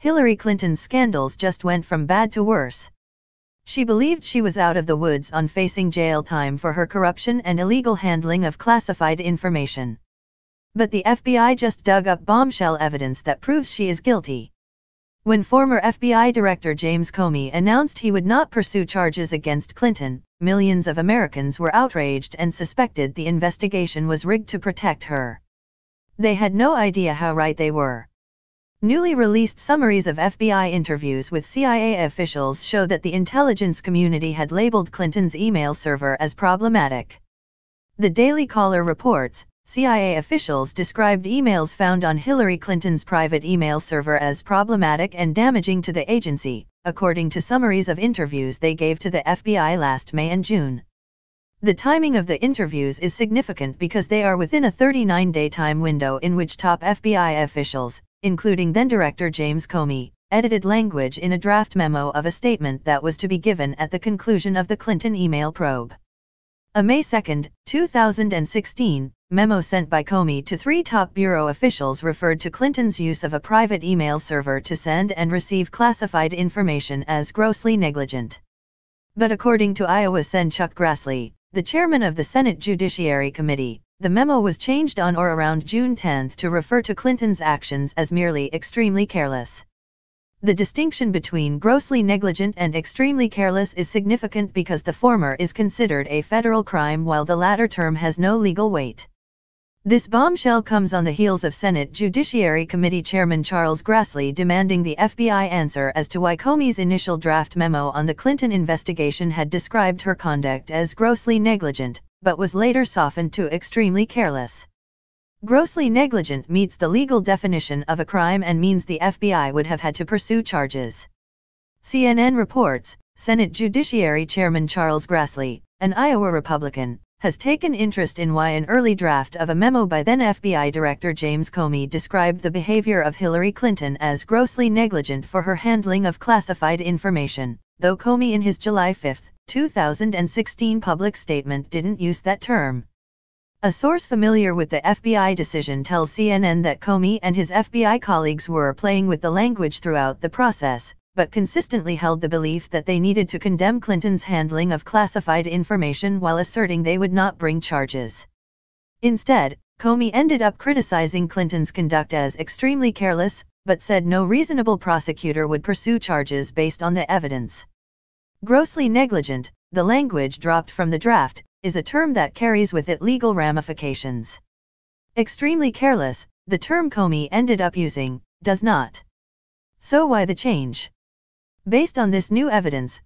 Hillary Clinton's scandals just went from bad to worse. She believed she was out of the woods on facing jail time for her corruption and illegal handling of classified information. But the FBI just dug up bombshell evidence that proves she is guilty. When former FBI Director James Comey announced he would not pursue charges against Clinton, millions of Americans were outraged and suspected the investigation was rigged to protect her. They had no idea how right they were. Newly released summaries of FBI interviews with CIA officials show that the intelligence community had labeled Clinton's email server as problematic. The Daily Caller reports CIA officials described emails found on Hillary Clinton's private email server as problematic and damaging to the agency, according to summaries of interviews they gave to the FBI last May and June. The timing of the interviews is significant because they are within a 39 day time window in which top FBI officials, including then-director James Comey, edited language in a draft memo of a statement that was to be given at the conclusion of the Clinton email probe. A May 2, 2016, memo sent by Comey to three top Bureau officials referred to Clinton's use of a private email server to send and receive classified information as grossly negligent. But according to Iowa Sen Chuck Grassley, the chairman of the Senate Judiciary Committee, the memo was changed on or around June 10 to refer to Clinton's actions as merely extremely careless. The distinction between grossly negligent and extremely careless is significant because the former is considered a federal crime while the latter term has no legal weight. This bombshell comes on the heels of Senate Judiciary Committee Chairman Charles Grassley demanding the FBI answer as to why Comey's initial draft memo on the Clinton investigation had described her conduct as grossly negligent, but was later softened to extremely careless. Grossly negligent meets the legal definition of a crime and means the FBI would have had to pursue charges. CNN reports, Senate Judiciary Chairman Charles Grassley, an Iowa Republican, has taken interest in why an early draft of a memo by then FBI Director James Comey described the behavior of Hillary Clinton as grossly negligent for her handling of classified information, though Comey in his July 5, 2016 public statement didn't use that term. A source familiar with the FBI decision tells CNN that Comey and his FBI colleagues were playing with the language throughout the process, but consistently held the belief that they needed to condemn Clinton's handling of classified information while asserting they would not bring charges. Instead, Comey ended up criticizing Clinton's conduct as extremely careless, but said no reasonable prosecutor would pursue charges based on the evidence. Grossly negligent, the language dropped from the draft, is a term that carries with it legal ramifications. Extremely careless, the term Comey ended up using, does not. So why the change? Based on this new evidence,